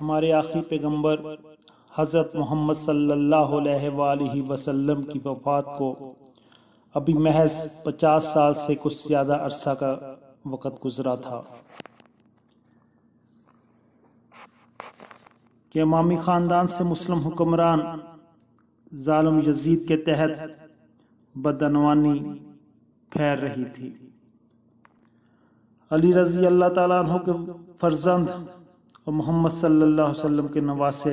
हमारे आखिरी पैगंबर हज़रत मोहम्मद सल्ला वसल्लम की वफ़ात को अभी महज पचास साल से कुछ ज़्यादा अरसा का वक़्त गुज़रा था कि मामी ख़ानदान से मुस्लिम हुक्मरान ालम यजीद के तहत बदनवानी फैल रही थी अली रज़ी अल्लाह ताला के फर्जंद और मोहम्मद सल्लल्लाहु अलैहि वसल्लम के नवासे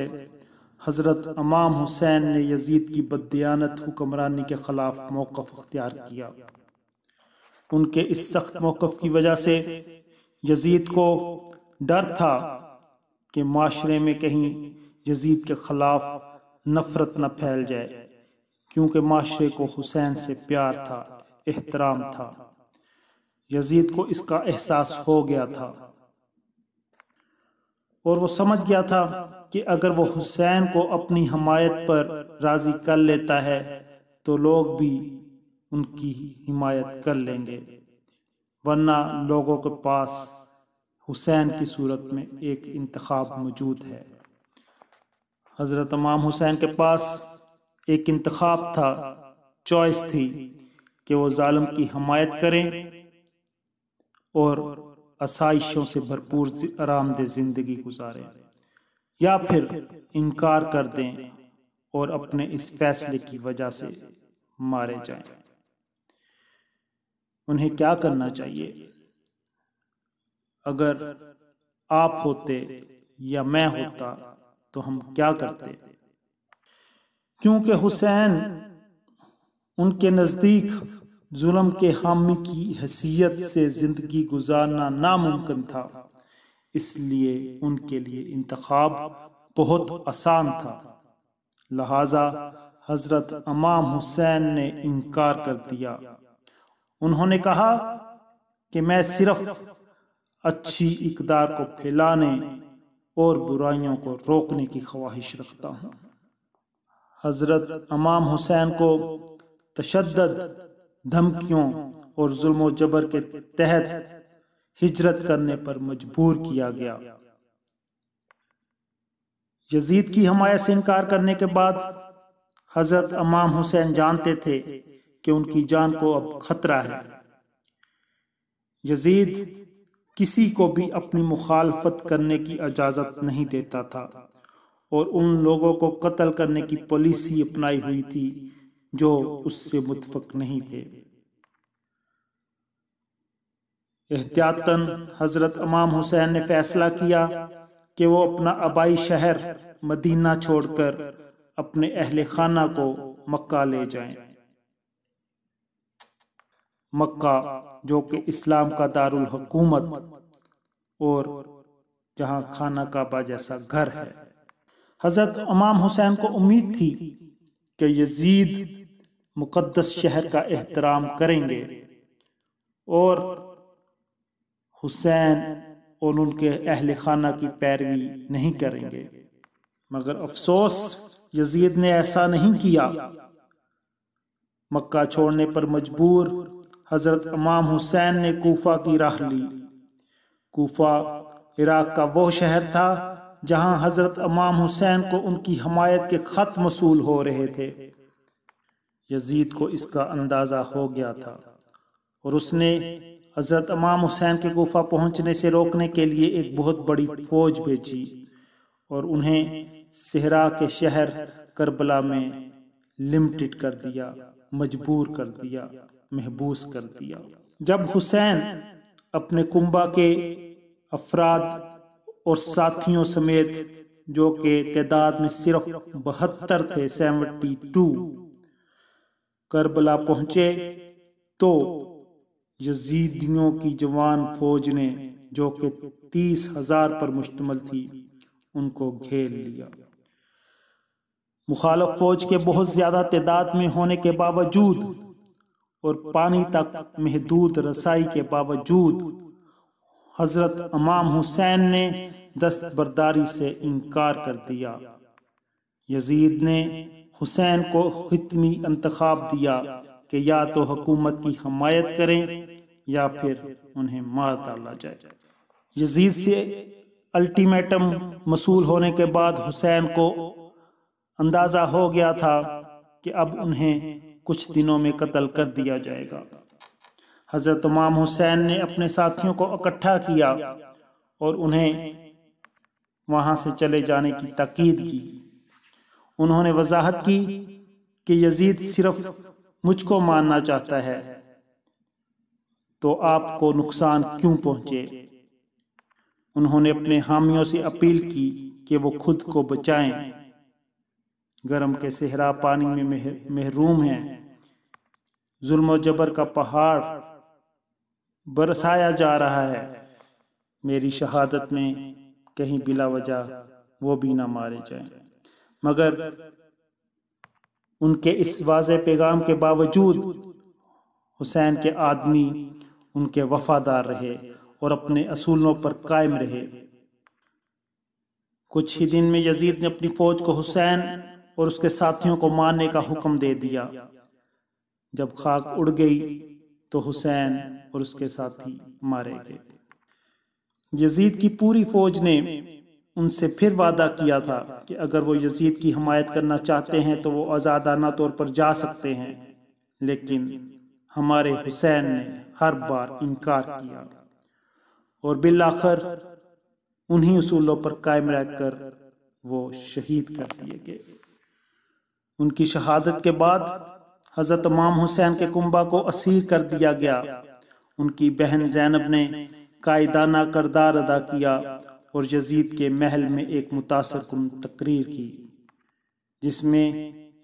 हज़रत अमाम हुसैन ने यजीद की बदयानत हुक्मरानी के ख़िलाफ़ मौक़ अख्तियार किया उनके इस सख्त मौक़ की वजह से यजीद को डर था कि माशरे में कहीं यजीद के ख़िलाफ़ नफ़रत न फैल जाए क्योंकि माशरे को हुसैन से प्यार था एहतराम था यजीद को इसका एहसास हो गया था और वो समझ गया था कि अगर वो हुसैन को अपनी हमायत पर राजी कर लेता है तो लोग भी उनकी हिमायत कर लेंगे वरना लोगों के पास हुसैन की सूरत में एक इंतखाब मौजूद है हज़रत इमाम हुसैन के पास एक इंतखाब था चॉइस थी कि वो ालम की हमायत करें और आसाइशों से भरपूर आरामदेह ज़िंदगी गुजारें या फिर इनकार कर दें और अपने इस फैसले की वजह से मारे जाएं। उन्हें क्या करना चाहिए अगर आप होते या मैं होता तो हम क्या करते क्योंकि हुसैन उनके नज़दीक जुल्म के हामी की हैसियत से ज़िंदगी गुजारना नामुमकिन था इसलिए उनके लिए इंतखाब बहुत आसान था लिहाजा हज़रत अमाम हुसैन ने इनकार कर दिया उन्होंने कहा कि मैं सिर्फ अच्छी इकदार को फैलाने और बुराइयों को रोकने की ख्वाहिश रखता हूँ हज़रत अमाम हुसैन को तशद धमकियों और जुल्मो जबर के तहत हिजरत करने पर मजबूर किया गया यजीद की हमायत से इनकार करने के बाद हजरत अमाम हुसैन जानते थे कि उनकी जान को अब खतरा है यजीद किसी को भी अपनी मुखालफत करने की इजाज़त नहीं देता था और उन लोगों को कत्ल करने की पॉलिसी अपनाई हुई थी जो उससे मुतफक नहीं थे एहतियातन हज़रत इमाम हुसैन ने फैसला किया कि वो अपना आबाई शहर मदीना छोड़कर अपने अहल खाना को मक्का ले जाएं। मक्का जो कि इस्लाम का दारुल हुकूमत और जहां खाना काबा जैसा घर है हज़रत इमाम हुसैन को उम्मीद थी कि यजीद मुक़दस शहर का एहतराम करेंगे और हुसैन और उनके अहल खाना की पैरवी नहीं करेंगे मगर अफसोस यजीद ने ऐसा नहीं किया मक्का छोड़ने पर मजबूर हज़रत इमाम हुसैन ने कोफा की राह ली कोफा इराक का वह शहर था जहां हज़रत इमाम हुसैन को उनकी हमायत के ख़त मसूल हो रहे थे यजीद को इसका अंदाज़ा हो गया था और उसने हज़रत अमाम हुसैन के गुफा पहुंचने से रोकने के लिए एक बहुत बड़ी फौज भेजी और उन्हें सेहरा के शहर करबला में लिमिटेड कर दिया मजबूर कर दिया महबूस कर दिया जब हुसैन अपने कुंबा के अफराद और साथियों समेत जो के तदाद में सिर्फ बहत्तर थे सेवेंटी टू करबला पहुंचे तो यजीदियों की जवान फौज ने जो कि तीस हजार पर मुश्तमल थी उनको घेर लिया मुखालफ फौज के बहुत ज़्यादा तादाद में होने के बावजूद और पानी तक महदूद रसाई के बावजूद हज़रत अमाम हुसैन ने दस्तबरदारी से इनकार कर दिया यजीद ने हुसैन को हितमी इंतखब दिया कि या तो हकूमत की हमायत करें या फिर उन्हें मार डाला जाए यजीद से अल्टीमेटम मसूल होने के बाद हुसैन को अंदाज़ा हो गया था कि अब उन्हें कुछ दिनों में कत्ल कर दिया जाएगा हज़रत इमाम हुसैन ने अपने साथियों को इकट्ठा किया और उन्हें वहाँ से चले जाने की तकीद की उन्होंने वजाहत की कि यजीद सिर्फ मुझको मानना चाहता है तो आपको नुकसान क्यों पहुंचे उन्होंने अपने हामियों से अपील की कि वो खुद को बचाएं गर्म के सहरा पानी में महरूम है जुल्म जबर का पहाड़ बरसाया जा रहा है मेरी शहादत में कहीं बिला वजह वो भी ना मारे जाएं मगर उनके इस वाज पैगाम के बावजूद हुसैन के आदमी उनके वफादार रहे और अपने असूलों पर कायम रहे कुछ ही दिन में यजीद ने अपनी फौज को हुसैन और उसके साथियों को मारने का हुक्म दे दिया जब खाक उड़ गई तो हुसैन और उसके साथी मारे गए यजीद की पूरी फौज ने उनसे फिर वादा किया था कि अगर वो यजीद की हमायत करना चाहते हैं तो वो आज़ादाना तौर पर जा सकते हैं लेकिन हमारे हुसैन ने हर बार इनकार किया और बिलाखर उन्हीं उसूलों पर कायम रहकर वो शहीद कर दिए गए उनकी शहादत के बाद हज़रत इमाम हुसैन के कुंबा को असीर कर दिया गया उनकी बहन जैनब ने कायदाना करदार अदा किया और यजीद के महल में एक मुतासर कुन तकरीर की जिसमें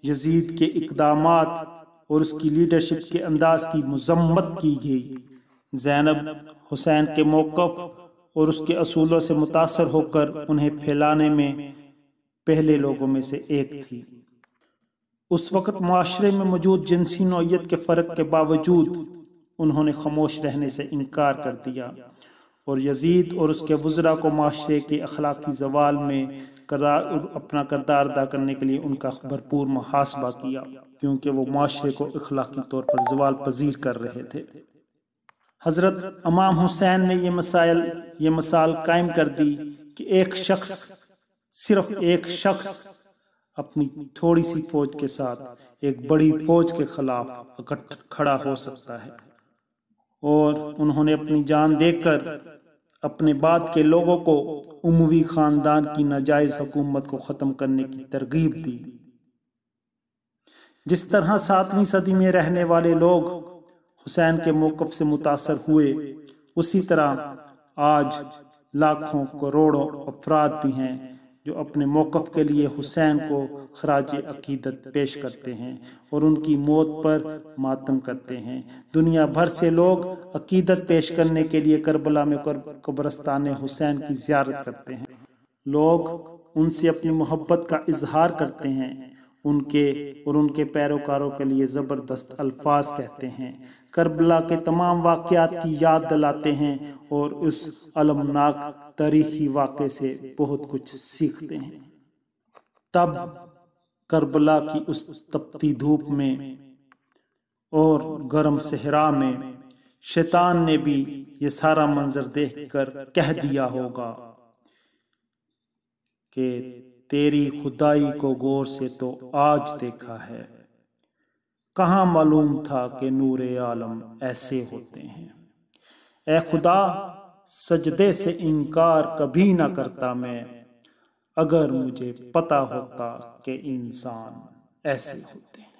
यजीद के इकदाम और उसकी लीडरशिप के अंदाज की मजम्मत की गई जैनब हुसैन के मौक़ और उसके असूलों से मुतासर होकर उन्हें फैलाने में पहले लोगों में से एक थी उस वक़्त माशरे में मौजूद जिनसी नौीयत के फ़र्क के बावजूद उन्होंने खामोश रहने से इनकार कर दिया और यजीद और उसके वज्रा को माशरे के अखलाकी जवाल में करार अपना करदार अदा करने के लिए उनका भरपूर मुहासबा किया क्योंकि वो माशरे को अखलाकी तौर पर जवाल पजीर कर रहे थे हज़रत अमाम हुसैन ने यह मसाइल ये मसाल कायम कर दी कि एक शख्स सिर्फ एक शख्स अपनी थोड़ी सी फौज के साथ एक बड़ी फौज के खिलाफ खड़ा हो सकता है और उन्होंने अपनी जान देकर अपने बाद के लोगों को उमवी खानदान की नाजायज हुकूमत को ख़त्म करने की तरगीब दी जिस तरह सातवीं सदी में रहने वाले लोग हुसैन के मौकफ से मुतासर हुए उसी तरह आज लाखों करोड़ों अफराद भी हैं जो अपने मौक़ के लिए हुसैन को खराज अकीदत पेश करते हैं और उनकी मौत पर मातम करते हैं दुनिया भर से लोग अकीदत पेश करने के लिए करबला में कब्रस्तान हुसैन की ज्यारत करते हैं लोग उनसे अपनी मोहब्बत का इजहार करते हैं उनके और उनके पैरोकारों के लिए ज़बरदस्त अल्फाज कहते हैं करबला के तमाम वाक़ात की याद दिलाते हैं और उस अलमनाक तारीखी वाक़े से बहुत कुछ सीखते हैं तब करबला की उस तपती धूप में और गर्म सहरा में शैतान ने भी ये सारा मंजर देखकर कह दिया होगा कि तेरी खुदाई को गौर से तो आज देखा है कहाँ मालूम था कि नूर आलम ऐसे होते हैं ए खुदा सजदे से इनकार कभी ना करता मैं अगर मुझे पता होता कि इंसान ऐसे होते हैं